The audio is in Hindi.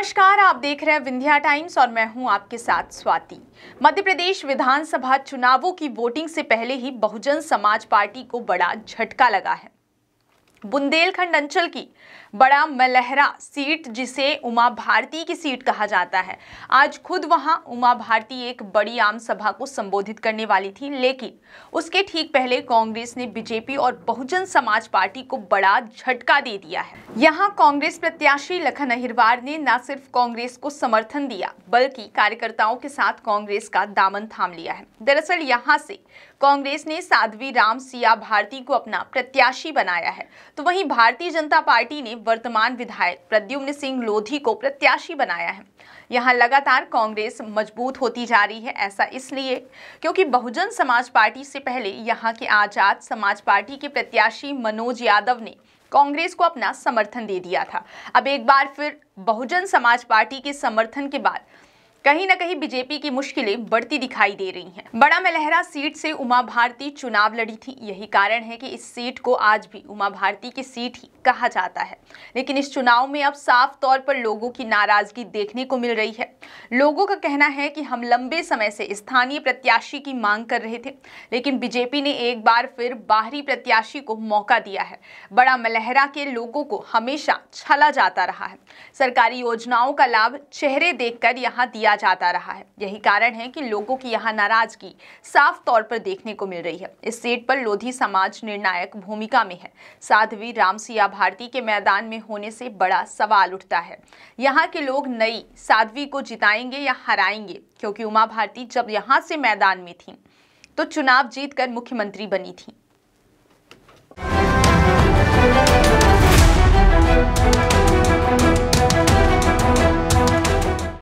नमस्कार आप देख रहे हैं विंध्या टाइम्स और मैं हूं आपके साथ स्वाति मध्य प्रदेश विधानसभा चुनावों की वोटिंग से पहले ही बहुजन समाज पार्टी को बड़ा झटका लगा है बुंदेलखंड अंचल की बड़ा मलहरा सीट जिसे उमा भारती की सीट कहा जाता है आज खुद वहां उमा भारती एक बड़ी आम सभा को संबोधित करने वाली थी लेकिन उसके ठीक पहले कांग्रेस ने बीजेपी और बहुजन समाज पार्टी को बड़ा झटका दे दिया है यहां कांग्रेस प्रत्याशी लखन अहिरवार ने न सिर्फ कांग्रेस को समर्थन दिया बल्कि कार्यकर्ताओं के साथ कांग्रेस का दामन थाम लिया है दरअसल यहाँ से कांग्रेस ने साध्वी राम सिया भारती को अपना प्रत्याशी बनाया है तो वहीं भारतीय जनता पार्टी ने वर्तमान विधायक प्रद्युम्न सिंह लोधी को प्रत्याशी बनाया है यहां लगातार कांग्रेस मजबूत होती जा रही है ऐसा इसलिए क्योंकि बहुजन समाज पार्टी से पहले यहाँ के आजाद समाज पार्टी के प्रत्याशी मनोज यादव ने कांग्रेस को अपना समर्थन दे दिया था अब एक बार फिर बहुजन समाज पार्टी के समर्थन के बाद कहीं न कहीं बीजेपी की मुश्किलें बढ़ती दिखाई दे रही हैं। बड़ा मलहरा सीट से उमा भारती चुनाव लड़ी थी यही कारण है कि इस सीट को आज भी उमा भारती की सीट ही कहा जाता है लेकिन इस चुनाव में अब साफ तौर पर लोगों की नाराजगी देखने को मिल रही है लोगों का कहना है कि हम लंबे समय से स्थानीय प्रत्याशी की मांग कर रहे थे लेकिन बीजेपी ने एक बार फिर बाहरी प्रत्याशी को मौका दिया है बड़ा मलहरा के लोगों को हमेशा छला जाता रहा है सरकारी योजनाओं का लाभ चेहरे देखकर यहाँ दिया किया जाता रहा है यही कारण है कि लोगों की यहाँ नाराजगी साफ तौर पर देखने को मिल रही है इस सीट पर लोधी समाज निर्णायक भूमिका में है साध्वी राम भारती के मैदान में होने से बड़ा सवाल उठता है यहाँ के लोग नई साध्वी को जिताएंगे या हराएंगे क्योंकि उमा भारती जब यहाँ से मैदान में थी तो चुनाव जीतकर मुख्यमंत्री बनी थी